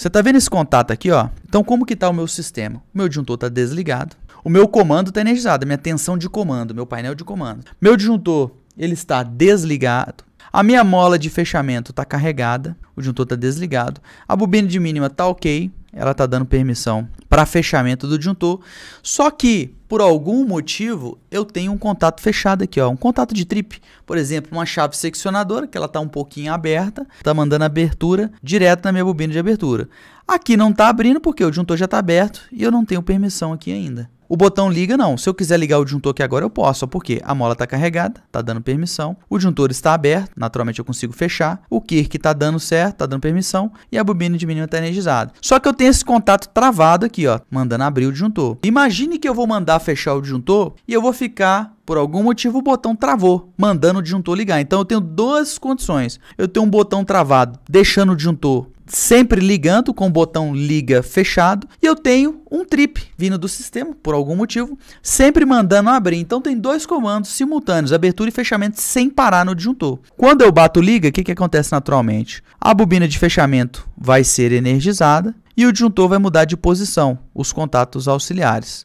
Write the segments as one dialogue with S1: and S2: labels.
S1: Você está vendo esse contato aqui, ó? Então, como que está o meu sistema? O meu juntor está desligado. O meu comando está energizado, a minha tensão de comando, meu painel de comando. Meu disjuntor, ele está desligado. A minha mola de fechamento está carregada, o disjuntor está desligado. A bobina de mínima está ok ela está dando permissão para fechamento do disjuntor. Só que, por algum motivo, eu tenho um contato fechado aqui, ó, um contato de trip. Por exemplo, uma chave seccionadora, que ela está um pouquinho aberta, está mandando abertura direto na minha bobina de abertura. Aqui não está abrindo porque o disjuntor já está aberto e eu não tenho permissão aqui ainda. O botão liga não. Se eu quiser ligar o disjuntor aqui agora, eu posso, porque a mola está carregada, está dando permissão. O disjuntor está aberto, naturalmente eu consigo fechar. O kirk está dando certo, está dando permissão. E a bobina de menino está energizada. Só que eu tenho esse contato travado aqui, ó, mandando abrir o disjuntor. Imagine que eu vou mandar fechar o disjuntor e eu vou ficar por algum motivo o botão travou, mandando o disjuntor ligar. Então eu tenho duas condições. Eu tenho um botão travado, deixando o disjuntor sempre ligando com o botão liga fechado e eu tenho um trip vindo do sistema por algum motivo, sempre mandando abrir. Então tem dois comandos simultâneos, abertura e fechamento sem parar no disjuntor. Quando eu bato liga, o que, que acontece naturalmente? A bobina de fechamento vai ser energizada e o disjuntor vai mudar de posição, os contatos auxiliares.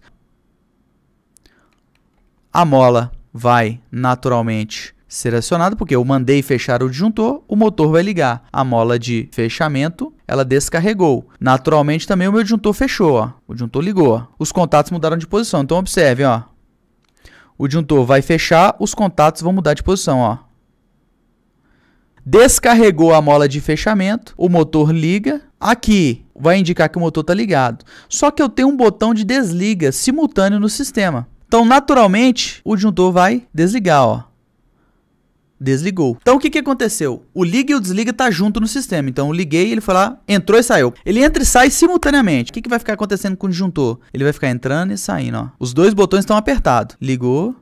S1: A mola vai naturalmente ser acionado, porque eu mandei fechar o disjuntor, o motor vai ligar. A mola de fechamento, ela descarregou. Naturalmente também o meu disjuntor fechou, ó. O disjuntor ligou. Ó. Os contatos mudaram de posição. Então observe, ó. O disjuntor vai fechar, os contatos vão mudar de posição, ó. Descarregou a mola de fechamento, o motor liga. Aqui vai indicar que o motor está ligado. Só que eu tenho um botão de desliga simultâneo no sistema. Então, naturalmente, o disjuntor vai desligar, ó desligou. Então o que, que aconteceu? O liga e o desliga tá junto no sistema. Então eu liguei, ele foi lá, entrou e saiu. Ele entra e sai simultaneamente. O que, que vai ficar acontecendo com o disjuntor? Ele vai ficar entrando e saindo, ó. Os dois botões estão apertados. Ligou.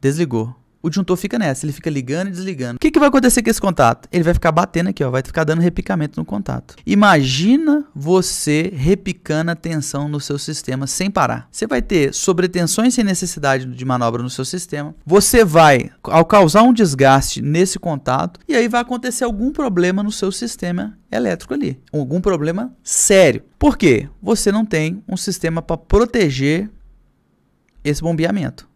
S1: Desligou o disjuntor fica nessa, ele fica ligando e desligando. O que, que vai acontecer com esse contato? Ele vai ficar batendo aqui, ó, vai ficar dando repicamento no contato. Imagina você repicando a tensão no seu sistema sem parar. Você vai ter sobretensões sem necessidade de manobra no seu sistema. Você vai, ao causar um desgaste nesse contato, e aí vai acontecer algum problema no seu sistema elétrico ali. Algum problema sério. Por quê? Você não tem um sistema para proteger esse bombeamento.